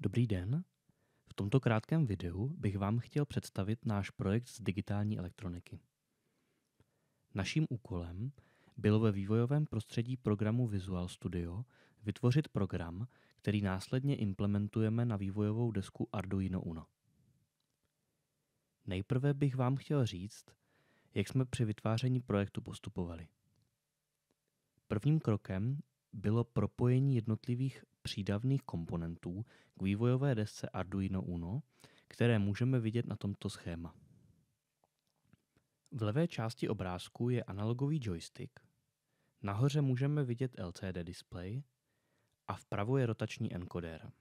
Dobrý den. V tomto krátkém videu bych vám chtěl představit náš projekt z digitální elektroniky. Naším úkolem bylo ve vývojovém prostředí programu Visual Studio vytvořit program, který následně implementujeme na vývojovou desku Arduino Uno. Nejprve bych vám chtěl říct, jak jsme při vytváření projektu postupovali. Prvním krokem bylo propojení jednotlivých přídavných komponentů k vývojové desce Arduino Uno, které můžeme vidět na tomto schéma. V levé části obrázku je analogový joystick, nahoře můžeme vidět LCD display a vpravo je rotační enkodér.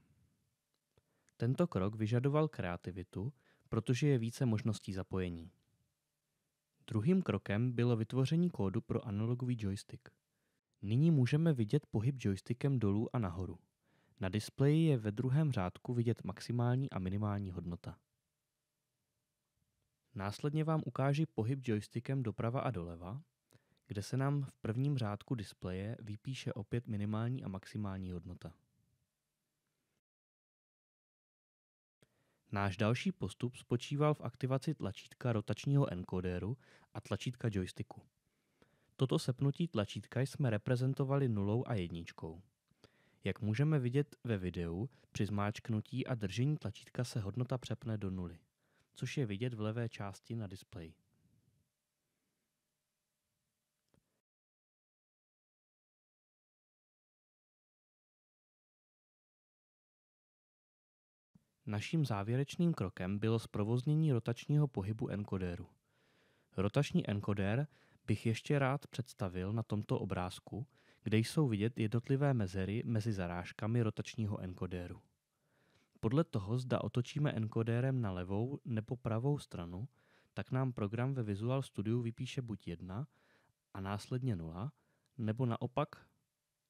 Tento krok vyžadoval kreativitu, protože je více možností zapojení. Druhým krokem bylo vytvoření kódu pro analogový joystick. Nyní můžeme vidět pohyb joystickem dolů a nahoru. Na displeji je ve druhém řádku vidět maximální a minimální hodnota. Následně vám ukáži pohyb joystickem doprava a doleva, kde se nám v prvním řádku displeje vypíše opět minimální a maximální hodnota. Náš další postup spočíval v aktivaci tlačítka rotačního enkodéru a tlačítka joysticku. Toto sepnutí tlačítka jsme reprezentovali nulou a jedničkou. Jak můžeme vidět ve videu, při zmáčknutí a držení tlačítka se hodnota přepne do nuly, což je vidět v levé části na displeji. Naším závěrečným krokem bylo zprovoznění rotačního pohybu enkodéru. Rotační enkodér bych ještě rád představil na tomto obrázku – kde jsou vidět jednotlivé mezery mezi zarážkami rotačního enkodéru. Podle toho, zda otočíme enkodérem na levou nebo pravou stranu, tak nám program ve Visual Studio vypíše buď 1 a následně 0, nebo naopak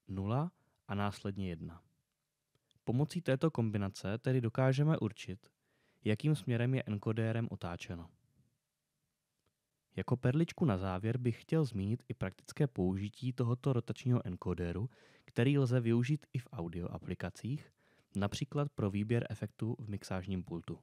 0 a následně 1. Pomocí této kombinace tedy dokážeme určit, jakým směrem je enkodérem otáčeno. Jako perličku na závěr bych chtěl zmínit i praktické použití tohoto rotačního enkoderu, který lze využít i v audio aplikacích, například pro výběr efektů v mixážním pultu.